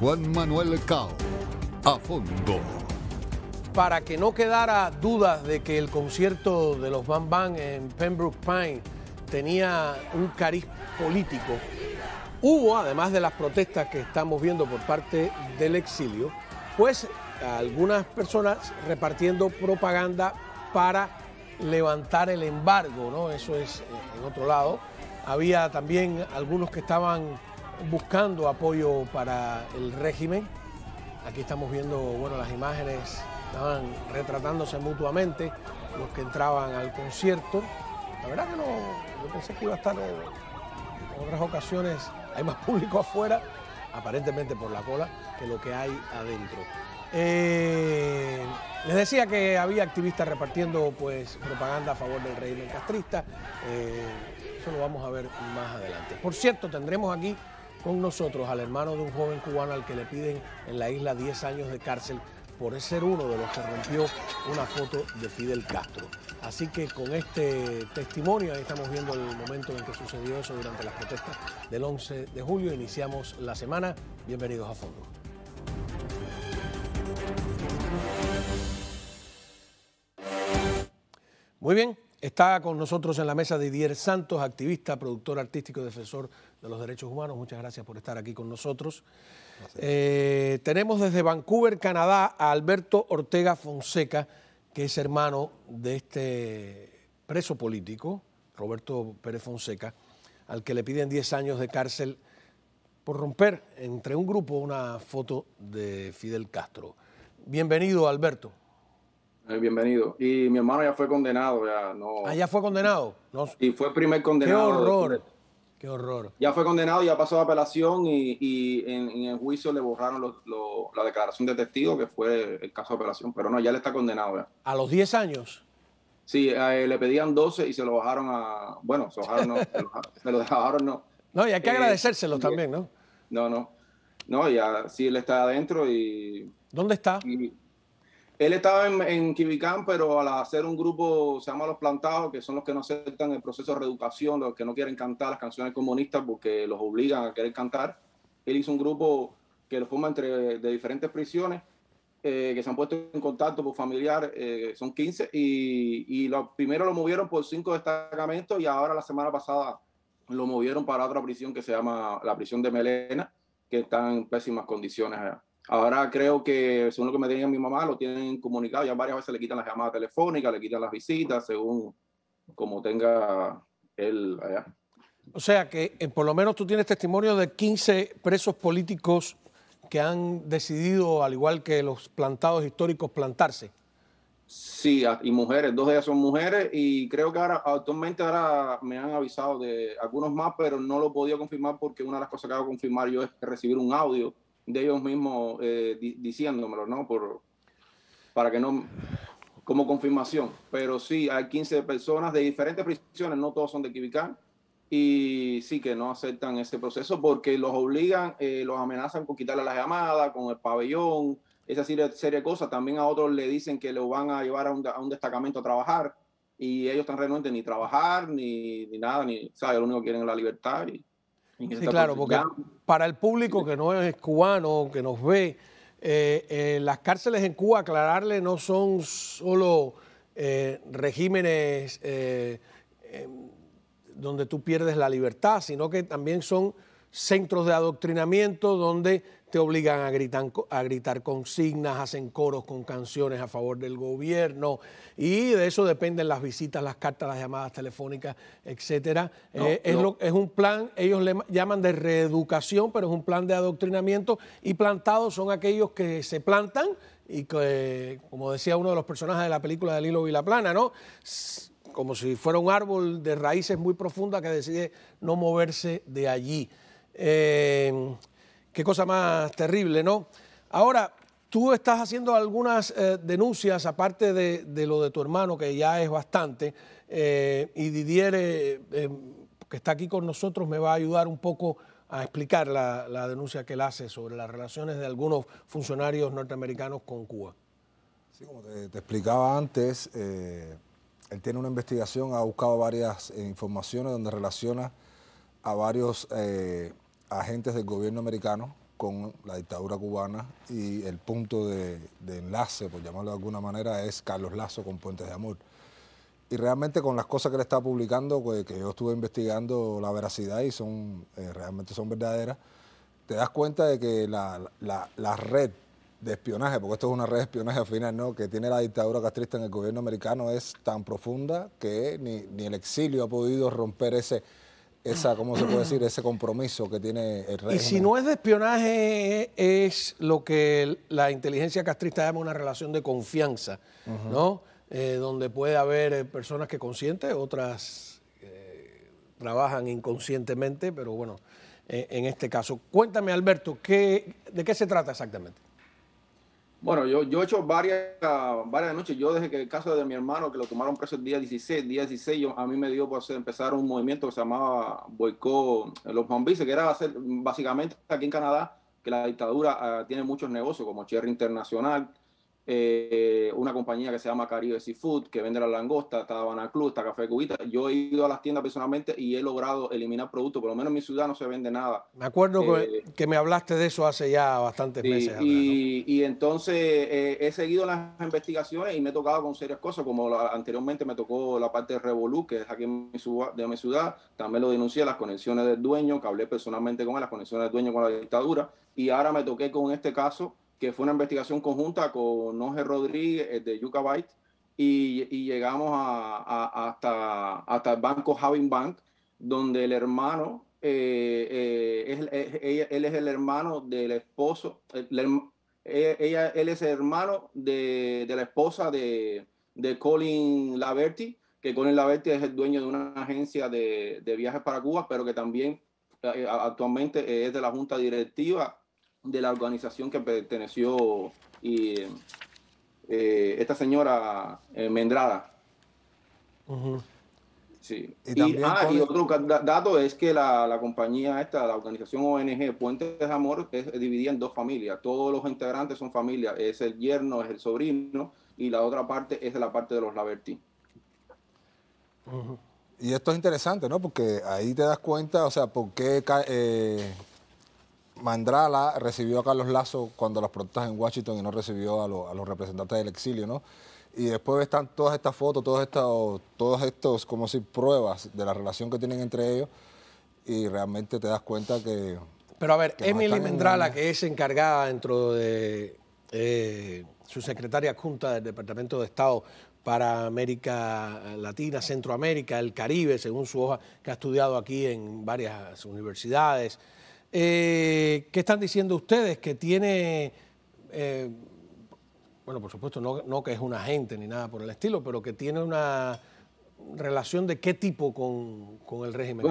Juan Manuel Cao. A fondo. Para que no quedara dudas de que el concierto de los Van Van en Pembroke Pine tenía un cariz político, hubo, además de las protestas que estamos viendo por parte del exilio, pues algunas personas repartiendo propaganda para levantar el embargo, ¿no? Eso es eh, en otro lado. Había también algunos que estaban buscando apoyo para el régimen. Aquí estamos viendo bueno, las imágenes, estaban retratándose mutuamente los que entraban al concierto. La verdad que no, yo pensé que iba a estar en otras ocasiones, hay más público afuera, aparentemente por la cola, que lo que hay adentro. Eh, les decía que había activistas repartiendo pues, propaganda a favor del régimen castrista. Eh, eso lo vamos a ver más adelante. Por cierto, tendremos aquí con nosotros al hermano de un joven cubano al que le piden en la isla 10 años de cárcel por ser uno de los que rompió una foto de Fidel Castro. Así que con este testimonio, ahí estamos viendo el momento en que sucedió eso durante las protestas del 11 de julio, iniciamos la semana. Bienvenidos a Fondo. Muy bien, Está con nosotros en la mesa Didier Santos, activista, productor artístico y defensor de los derechos humanos. Muchas gracias por estar aquí con nosotros. Eh, tenemos desde Vancouver, Canadá, a Alberto Ortega Fonseca, que es hermano de este preso político, Roberto Pérez Fonseca, al que le piden 10 años de cárcel por romper entre un grupo una foto de Fidel Castro. Bienvenido, Alberto. Eh, bienvenido. Y mi hermano ya fue condenado. Ya, no... Ah, ya fue condenado. No... Y fue el primer condenado. Qué horror. Qué horror. Ya fue condenado, ya pasó a apelación y, en, el juicio le borraron la declaración de testigo, que fue el caso de apelación. Pero no, ya le está condenado. Ya. ¿A los 10 años? Sí, eh, le pedían 12 y se lo bajaron a. Bueno, se lo bajaron, no. no. y hay que eh, agradecérselo también, ¿no? No, no. No, ya sí, él está adentro y. ¿Dónde está? Él estaba en, en pero al hacer un grupo, se llama Los Plantados, que son los que no aceptan el proceso de reeducación, los que no quieren cantar las canciones comunistas porque los obligan a querer cantar. Él hizo un grupo que lo forma entre de diferentes prisiones, eh, que se han puesto en contacto por familiar, eh, son 15, y, y lo, primero lo movieron por cinco destacamentos y ahora la semana pasada lo movieron para otra prisión que se llama la prisión de Melena, que está en pésimas condiciones allá. Ahora creo que, según lo que me tenía mi mamá, lo tienen comunicado. Ya varias veces le quitan las llamadas telefónicas, le quitan las visitas, según como tenga él allá. O sea que eh, por lo menos tú tienes testimonio de 15 presos políticos que han decidido, al igual que los plantados históricos, plantarse. Sí, y mujeres, dos de ellas son mujeres y creo que ahora actualmente ahora me han avisado de algunos más, pero no lo podía confirmar porque una de las cosas que hago confirmar yo es recibir un audio de ellos mismos eh, diciéndomelo, ¿no? Por, para que no, como confirmación. Pero sí, hay 15 personas de diferentes prisiones, no todos son de Kibicán, y sí que no aceptan ese proceso porque los obligan, eh, los amenazan con quitarle la llamada, con el pabellón, esa serie, de cosas. También a otros le dicen que lo van a llevar a un, destacamento a trabajar y ellos están renuentes ni trabajar, ni, ni nada, ni, ¿sabes? Lo único que quieren es la libertad y sí, claro, porque para el público que no es cubano, que nos ve, eh, eh, las cárceles en Cuba, aclararle, no son solo eh, regímenes em, donde tú pierdes la libertad, sino que también son centros de adoctrinamiento donde te obligan a gritar, a gritar consignas, hacen coros con canciones a favor del gobierno y de eso dependen las visitas, las cartas, las llamadas telefónicas, etc. Eh, es, un plan, ellos le llaman de reeducación, pero es un plan de adoctrinamiento y plantados son aquellos que se plantan y que, como decía uno de los personajes de la película de Lilo plana, ¿no? como si fuera un árbol de raíces muy profundas que decide no moverse de allí. Eh, Qué cosa más terrible, ¿no? Ahora, tú estás haciendo algunas eh, denuncias, aparte de, lo de tu hermano, que ya es bastante, eh, y Didier, eh, que está aquí con nosotros, me va a ayudar un poco a explicar la, denuncia que él hace sobre las relaciones de algunos funcionarios norteamericanos con Cuba. Sí, como te, explicaba antes, él tiene una investigación, ha buscado varias informaciones donde relaciona a varios agentes del gobierno americano con la dictadura cubana y el punto de, enlace, por llamarlo de alguna manera, es Carlos Lazo con Puentes de Amor. Y realmente con las cosas que le está publicando, pues, que yo estuve investigando la veracidad y son eh, realmente son verdaderas, te das cuenta de que la, red de espionaje, porque esto es una red de espionaje al final, ¿no? que tiene la dictadura castrista en el gobierno americano es tan profunda que ni el exilio ha podido romper ese, esa, ¿cómo se puede decir? Ese compromiso que tiene el régimen. Y si no es de espionaje, es lo que la inteligencia castrista llama una relación de confianza, ¿no? Eh, donde puede haber eh, personas que conscientes, otras eh, trabajan inconscientemente, pero bueno, en este caso. Cuéntame, Alberto, ¿qué, ¿de qué se trata exactamente? Bueno, yo, yo he hecho varias, varias noches. Yo desde que el caso de mi hermano, que lo tomaron preso el día 16, día 16, a mí me dio por pues, hacer, empezar un movimiento que se llamaba Boicot eh, los Bombices, que era hacer, básicamente aquí en Canadá, que la dictadura ah, tiene muchos negocios como Cherry Internacional, eh, una compañía que se llama Caribe Seafood, que vende la langosta, está Habana Club, está Café Cubita. Yo he ido a las tiendas personalmente y he logrado eliminar productos, por lo menos en mi ciudad no se vende nada. Me acuerdo que, eh, me hablaste de eso hace ya bastantes meses. y, entonces eh, he seguido las investigaciones y me he tocado con serias cosas, como anteriormente me tocó la parte de Revolú, que es aquí en mi de mi ciudad, también lo denuncié, las conexiones del dueño, que hablé personalmente con él, las conexiones del dueño con la dictadura, y ahora me toqué con este caso que fue una investigación conjunta con Jorge Rodríguez de yucabyte y, llegamos a, hasta, hasta el banco Having Bank, donde el hermano, eh, eh, él es el hermano del esposo, e, ella, él es el hermano de, la esposa de, de, Colin Laverty, que Colin Laverty es el dueño de una agencia de, de viajes para Cuba, pero que también eh, actualmente es de la junta directiva de la organización que perteneció eh, esta señora eh, Mendrada. Sí. Y, ah, otro dato es que la, compañía esta, la organización ONG Puentes de Amor, es dividida en dos familias. Todos los integrantes son familias. Es el yerno, es el sobrino y la otra parte es la parte de los Labertí. Y esto es interesante, ¿no? Porque ahí te das cuenta, o sea, por qué eh, Mandrala recibió a Carlos Lazo cuando las protestas en Washington y no recibió a, los representantes del exilio, ¿no? Y después están todas estas fotos, todos estos, todos estos, como si pruebas de la relación que tienen entre ellos y realmente te das cuenta que... Pero a ver, Emily Mendrala, que es encargada dentro de eh, su secretaria adjunta del Departamento de Estado para América Latina, Centroamérica, el Caribe, según su hoja, que ha estudiado aquí en varias universidades, eh, ¿Qué están diciendo ustedes? Que tiene, eh, bueno, por supuesto, no, que es un agente ni nada por el estilo, pero que tiene una relación de qué tipo con, el régimen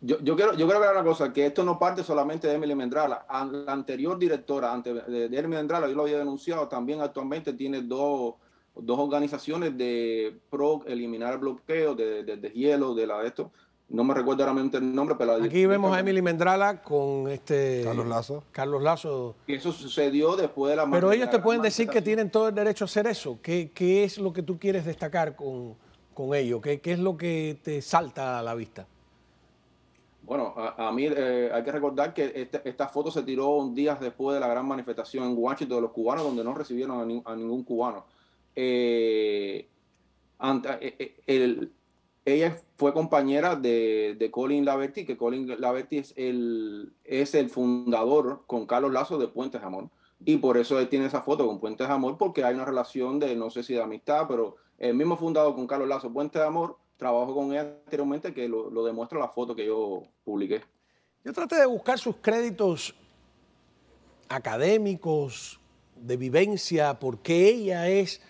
Yo, quiero, yo una cosa, que esto no parte solamente de Emily Mendrala. La anterior directora antes de, Emily Mendrala, yo lo había denunciado, también actualmente tiene dos organizaciones de pro eliminar bloqueos bloqueo de, de hielo de la de esto no me recuerdo ahora el nombre, pero... Aquí vemos a Emily Mendrala con este... Carlos Lazo. Carlos Lazo. Y eso sucedió después de la... Pero ellos te pueden decir que tienen todo el derecho a hacer eso. ¿Qué, qué es lo que tú quieres destacar con, con ¿Qué, ¿Qué, es lo que te salta a la vista? Bueno, a, mí eh, hay que recordar que este, esta, foto se tiró un días después de la gran manifestación en Washington de los cubanos, donde no recibieron a, ningún cubano. Eh, eh, el, ella fue compañera de, Colin Laverty, que Colin Laverty es el, es el fundador con Carlos Lazo de Puentes Amor. Y por eso él tiene esa foto con Puentes de Amor, porque hay una relación de, no sé si de amistad, pero el mismo fundado con Carlos Lazo, Puentes de Amor, trabajó con él anteriormente, que lo, lo demuestra la foto que yo publiqué. Yo traté de buscar sus créditos académicos, de vivencia, porque ella es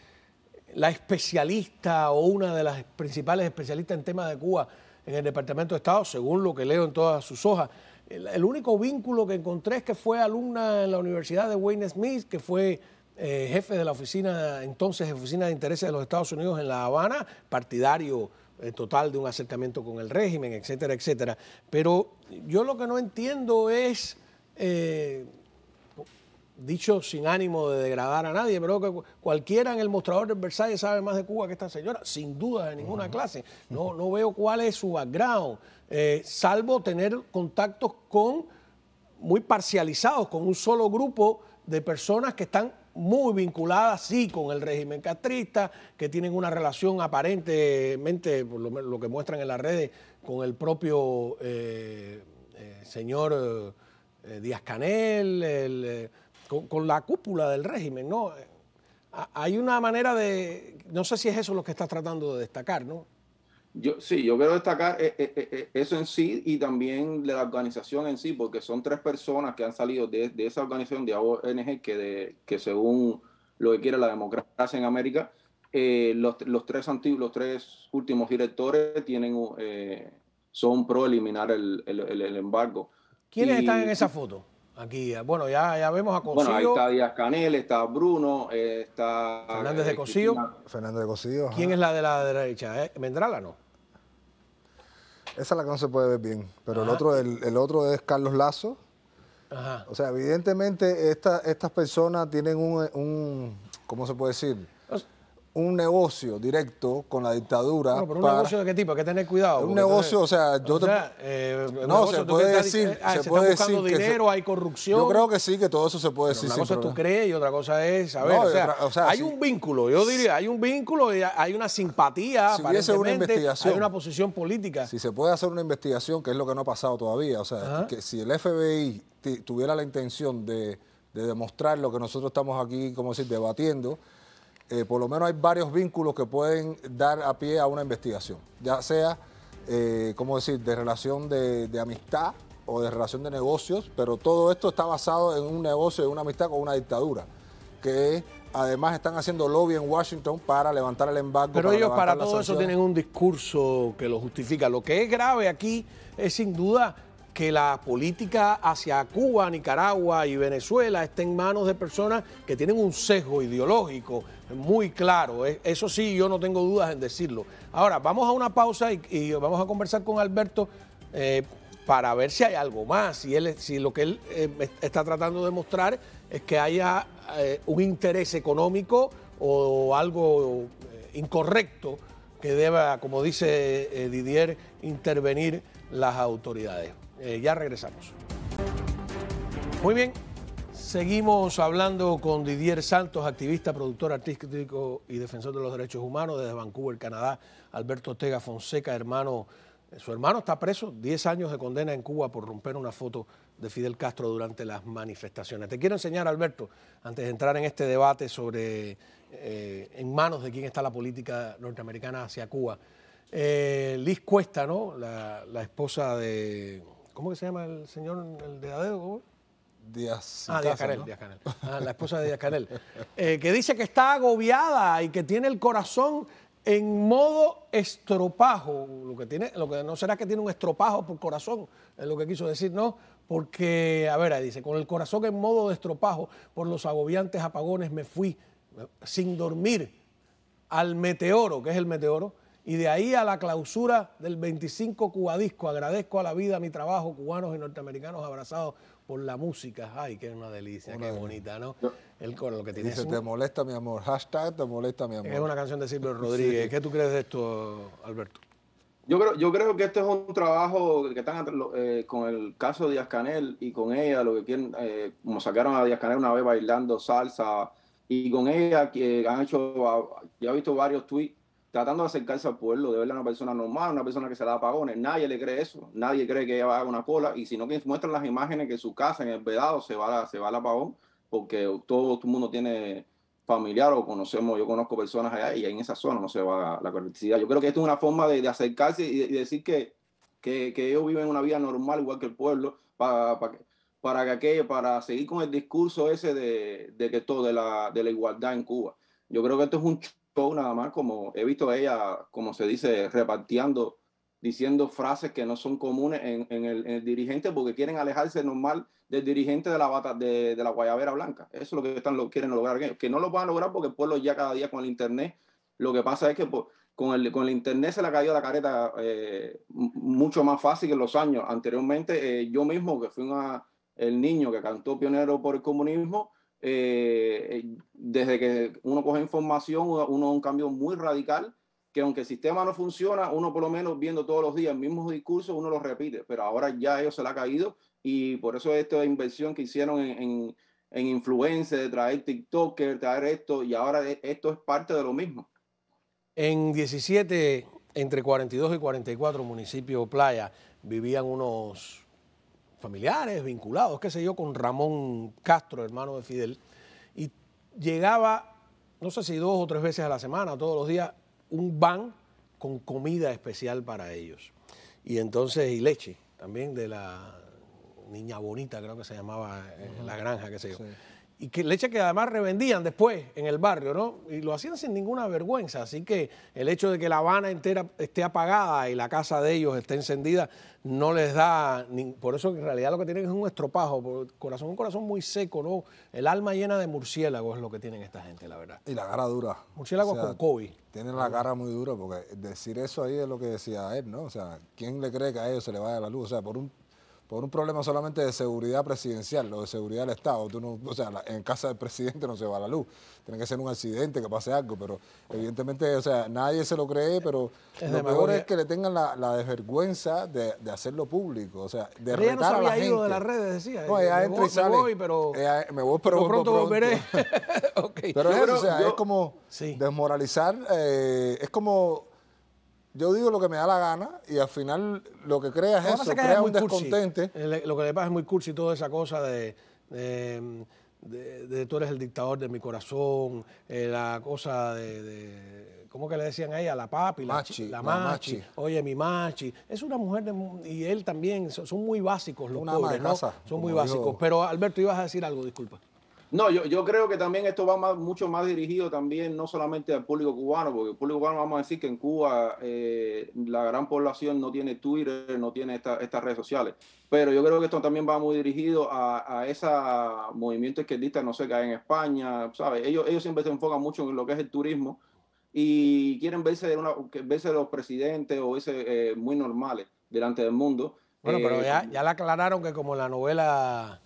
la especialista o una de las principales especialistas en temas de Cuba en el Departamento de Estado, según lo que leo en todas sus hojas. El, único vínculo que encontré es que fue alumna en la Universidad de Wayne Smith, que fue eh, jefe de la oficina, entonces oficina de intereses de los Estados Unidos en La Habana, partidario eh, total de un acercamiento con el régimen, etcétera, etcétera. Pero yo lo que no entiendo es... Eh, dicho sin ánimo de degradar a nadie, pero que cualquiera en el mostrador de Versalles sabe más de Cuba que esta señora, sin duda de ninguna clase. No, no veo cuál es su background, eh, salvo tener contactos con muy parcializados, con un solo grupo de personas que están muy vinculadas, sí, con el régimen castrista, que tienen una relación aparentemente, por lo, que muestran en las redes, con el propio eh, eh, señor Díaz Canel, el con, la cúpula del régimen, ¿no? Hay una manera de, no sé si es eso lo que estás tratando de destacar, ¿no? Yo, sí, yo quiero destacar eh, eh, eh, eso en sí y también de la organización en sí, porque son tres personas que han salido de, esa organización de ONG que, de, que según lo que quiere la democracia en América, los, los, tres antiguos, los tres últimos directores tienen, son pro eliminar el, embargo. ¿Quiénes están en esa foto? Aquí, bueno, ya, vemos a Cosío. Bueno, ahí está Díaz Canel, está Bruno, eh, está. Fernández de eh, Cosío. Fernández de Cosío. ¿Quién es la de la derecha? Eh? ¿Mendrala no? Esa es la que no se puede ver bien. Pero el otro, el, otro es Carlos Lazo. Ajá. O sea, evidentemente estas personas tienen un, un, ¿cómo se puede decir? un negocio directo con la dictadura. pero un negocio de qué tipo, hay que tener cuidado. Un negocio, o sea, yo eh, no, se puede decir. Ah, se, puede está dinero, hay corrupción. Yo creo que sí, que todo eso se puede decir. Una cosa tú crees y otra cosa es saber. o, sea, hay un vínculo, yo diría, hay un vínculo y hay una simpatía. Si hubiese una investigación. Hay una posición política. Si se puede hacer una investigación, que es lo que no ha pasado todavía, o sea, que si el FBI tuviera la intención de, de demostrar lo que nosotros estamos aquí, como decir, debatiendo eh, por lo menos hay varios vínculos que pueden dar a pie a una investigación, ya sea, eh, ¿cómo decir?, de relación de, amistad o de relación de negocios, pero todo esto está basado en un negocio, en una amistad con una dictadura, que además están haciendo lobby en Washington para levantar el embargo. Pero ellos para todo eso tienen un discurso que lo justifica. Lo que es grave aquí es sin duda que la política hacia Cuba, Nicaragua y Venezuela esté en manos de personas que tienen un sesgo ideológico muy claro. Eh. Eso sí, yo no tengo dudas en decirlo. Ahora, vamos a una pausa y, vamos a conversar con Alberto eh, para ver si hay algo más, si, él, si lo que él eh, está tratando de mostrar es que haya un interés económico o algo incorrecto que deba, como dice Didier, intervenir las autoridades. ya regresamos. Muy bien, Seguimos hablando con Didier Santos, activista, productor artístico y defensor de los derechos humanos desde Vancouver, Canadá. Alberto Ortega Fonseca, hermano, su hermano está preso, 10 años de condena en Cuba por romper una foto de Fidel Castro durante las manifestaciones. Te quiero enseñar, Alberto, antes de entrar en este debate sobre eh, en manos de quién está la política norteamericana hacia Cuba. Eh, Liz Cuesta, ¿no? La, esposa de. ¿Cómo que se llama el señor, el de Adeo? Díaz. Ah, Canel, ah, la esposa de Díaz Canel. Eh, que dice que está agobiada y que tiene el corazón en modo estropajo. Lo que tiene, lo que no será que tiene un estropajo por corazón, es lo que quiso decir, ¿no? Porque, a ver, ahí dice, con el corazón en modo de estropajo, por los agobiantes apagones me fui sin dormir al meteoro, que es el meteoro, y de ahí a la clausura del 25 Cubadisco. Agradezco a la vida, a mi trabajo, cubanos y norteamericanos abrazados por la música. Ay, qué una delicia, qué bonita, ¿no? el coro, lo que tiene. Dice, te molesta mi amor, hashtag te molesta mi amor. Es una canción de Silvio Rodríguez. ¿Qué tú crees de esto, Alberto? Yo creo, yo creo que este es un trabajo que están eh, con el caso de Díaz Canel y con ella, lo que quieren, eh, como sacaron a Díaz Canel una vez bailando salsa, y con ella que han hecho, ya he visto varios tweets tratando de acercarse al pueblo, de a una persona normal, una persona que se da apagones. Nadie le cree eso, nadie cree que ella va haga una cola, y si no que muestran las imágenes que su casa en el vedado se va, se va al apagón, porque todo, el mundo tiene familiar o conocemos, yo conozco personas allá y en esa zona no se va la electricidad. Yo creo que esto es una forma de, acercarse y, decir que, que, ellos viven una vida normal, igual que el pueblo, para, para, para, que aquello, para seguir con el discurso ese de, que todo, de la, de la igualdad en Cuba. Yo creo que esto es un nada más, como he visto ella, como se dice, repartiendo, diciendo frases que no son comunes en, el, dirigente porque quieren alejarse normal del dirigente de la, bata, de, la guayabera blanca. Eso es lo que están, lo, quieren lograr Que no lo van a lograr porque el pueblo ya cada día con el internet, lo que pasa es que con, el, con el internet se le cayó la careta eh, mucho más fácil que en los años. Anteriormente, eh, yo mismo, que fui el niño que cantó Pionero por el Comunismo, eh, desde que uno coge información, uno un cambio muy radical, que aunque el sistema no funciona, uno por lo menos viendo todos los días el mismo discurso, uno lo repite, pero ahora ya eso ellos se le ha caído y por eso esta inversión que hicieron en, en, influencia, de traer TikToker, traer esto, y ahora e, esto es parte de lo mismo. En 17, entre 42 y 44 municipios playa, vivían unos familiares, vinculados, qué sé yo, con Ramón Castro, hermano de Fidel, y llegaba, no sé si dos o tres veces a la semana, todos los días, un van con comida especial para ellos. Y entonces, y leche, también de la niña bonita, creo que se llamaba, eh, la granja, qué sé yo y que leche que además revendían después en el barrio, ¿no? Y lo hacían sin ninguna vergüenza, así que el hecho de que La Habana entera esté apagada y la casa de ellos esté encendida no les da, ni... por eso en realidad lo que tienen es un estropajo, corazón, un corazón muy seco, ¿no? El alma llena de murciélagos es lo que tienen esta gente, la verdad. Y la cara dura. Murciélagos con COVID. Tienen la cara muy dura porque decir eso ahí es lo que decía él, ¿no? O sea, ¿quién le cree que a ellos se le vaya la luz? O sea, por un por un problema solamente de seguridad presidencial o de seguridad del Estado. Tú no, o sea, en casa del presidente no se va la luz. Tiene que ser un accidente, que pase algo, pero evidentemente, o sea, nadie se lo cree, pero lo peor es que le tengan la, desvergüenza de, hacerlo público, o sea, de retar a la gente. de las redes, decía. No, eh, ya y pero, eh, me voy, pero, pronto, volveré. Pero es, es como desmoralizar, eh, es como yo digo lo que me da la gana y al final lo que crea es eso, crea un descontente. Lo que le pasa es muy cursi toda esa cosa de, de, de, tú eres el dictador de mi corazón, eh, la cosa de, ¿cómo que le decían a ella? La papi, la, machi, machi, oye mi machi. Es una mujer y él también, son muy básicos los una ¿no? Son muy básicos. Pero Alberto, ibas a decir algo, disculpa. No, yo, yo, creo que también esto va mucho más dirigido también no solamente al público cubano, porque el público cubano, vamos a decir que en Cuba eh, la gran población no tiene Twitter, no tiene estas redes sociales, pero yo creo que esto también va muy dirigido a, ese movimiento izquierdista, no sé, que hay en España, ¿sabes? Ellos, ellos siempre se enfocan mucho en lo que es el turismo y quieren verse, una, verse los presidentes o ese eh, muy normales delante del mundo. Bueno, pero eh, ya, ya le aclararon que como la novela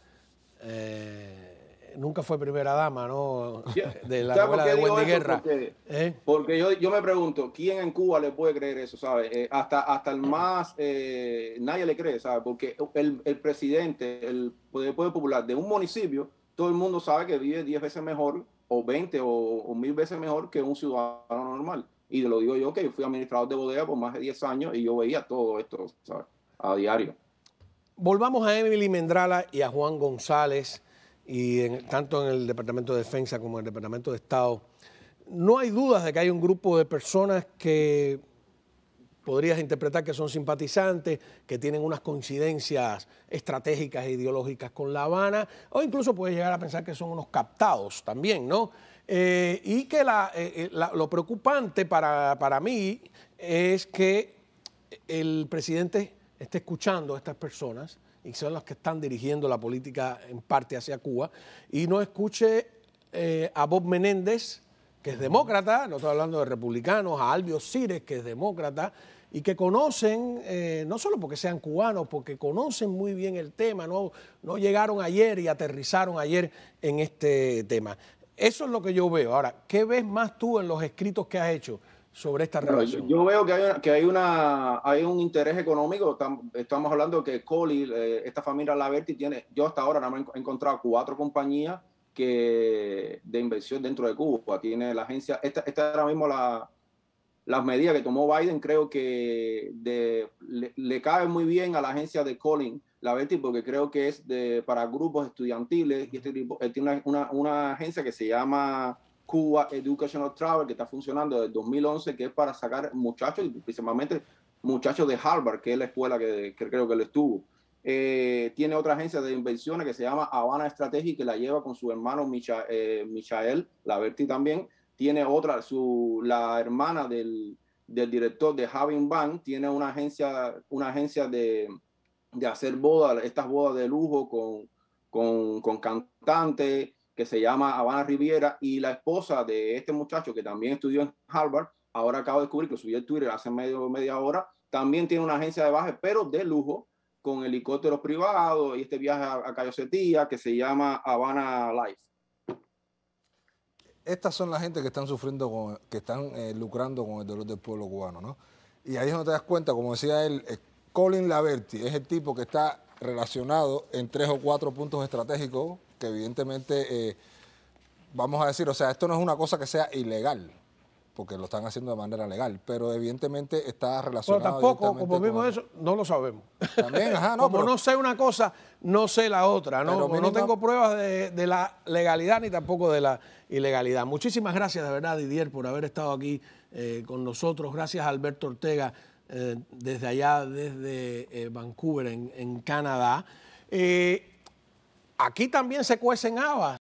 nunca fue primera dama, ¿no? De la de Guerra. Porque, ¿Eh? yo, me pregunto, ¿quién en Cuba le puede creer eso, sabe? Eh, hasta, el más, eh, nadie le cree, ¿sabes? Porque el, presidente, el poder, popular de un municipio, todo el mundo sabe que vive 10 veces mejor, o 20 o, mil veces mejor que un ciudadano normal. Y lo digo yo, que yo fui administrador de bodega por más de 10 años y yo veía todo esto, ¿sabes? A diario. Volvamos a Emily Mendrala y a Juan González y tanto en el Departamento de Defensa como en el Departamento de Estado, no hay dudas de que hay un grupo de personas que podrías interpretar que son simpatizantes, que tienen unas coincidencias estratégicas e ideológicas con La Habana, o incluso puedes llegar a pensar que son unos captados también, ¿no? Eh, y que eh, eh, lo preocupante para, para mí es que el presidente esté escuchando a estas personas, y son los que están dirigiendo la política en parte hacia Cuba, y no escuche eh, a Bob Menéndez, que es demócrata, no estoy hablando de republicanos, a Albio Cires, que es demócrata, y que conocen, eh, no solo porque sean cubanos, porque conocen muy bien el tema, no, no llegaron ayer y aterrizaron ayer en este tema. Eso es lo que yo veo. Ahora, ¿qué ves más tú en los escritos que has hecho? sobre esta Yo, veo que hay, que hay, una, hay un interés económico. estamos hablando que Coli, eh, esta familia Laverti, tiene, yo hasta ahora no me he encontrado cuatro compañías que, de inversión dentro de Cuba. Tiene la agencia, esta, esta ahora mismo la, las medidas que tomó Biden, creo que le, le, cabe muy bien a la agencia de Colin Laverti, porque creo que es de, para grupos estudiantiles y este tipo, eh, tiene una agencia que se llama Cuba Educational Travel, que está funcionando desde 2011, que es para sacar muchachos, principalmente muchachos de Harvard, que es la escuela que, creo que él estuvo. Eh, tiene otra agencia de inversiones que se llama Habana Strategy, que la lleva con su hermano eh, Michael Michael también. Tiene otra, su, la hermana del, del director de Having Bank, tiene una agencia, una agencia de, de hacer bodas, estas bodas de lujo con, con, con cantantes que se llama Habana Riviera, y la esposa de este muchacho que también estudió en Harvard, ahora acabo de descubrir que subió el Twitter hace medio, media hora, también tiene una agencia de viajes pero de lujo, con helicópteros privados y este viaje a, Cayo Cetilla que se llama Habana Life estas son la gente que están sufriendo, con, que están eh, lucrando con el dolor del pueblo cubano, ¿no? Y ahí no te das cuenta, como decía él, eh, Colin Laverty es el tipo que está relacionado en tres o cuatro puntos estratégicos que evidentemente, eh, vamos a decir, o sea, esto no es una cosa que sea ilegal, porque lo están haciendo de manera legal, pero evidentemente está relacionado. Pero tampoco, como vimos eso, no lo sabemos. También, ajá, no. como no sé una cosa, no sé la otra, ¿no? no tengo pruebas de, la legalidad ni tampoco de la ilegalidad. Muchísimas gracias, de verdad, Didier, por haber estado aquí eh, con nosotros. Gracias, Alberto Ortega eh, desde allá, desde eh, Vancouver, en, Canadá. Eh, aquí también se cuecen habas.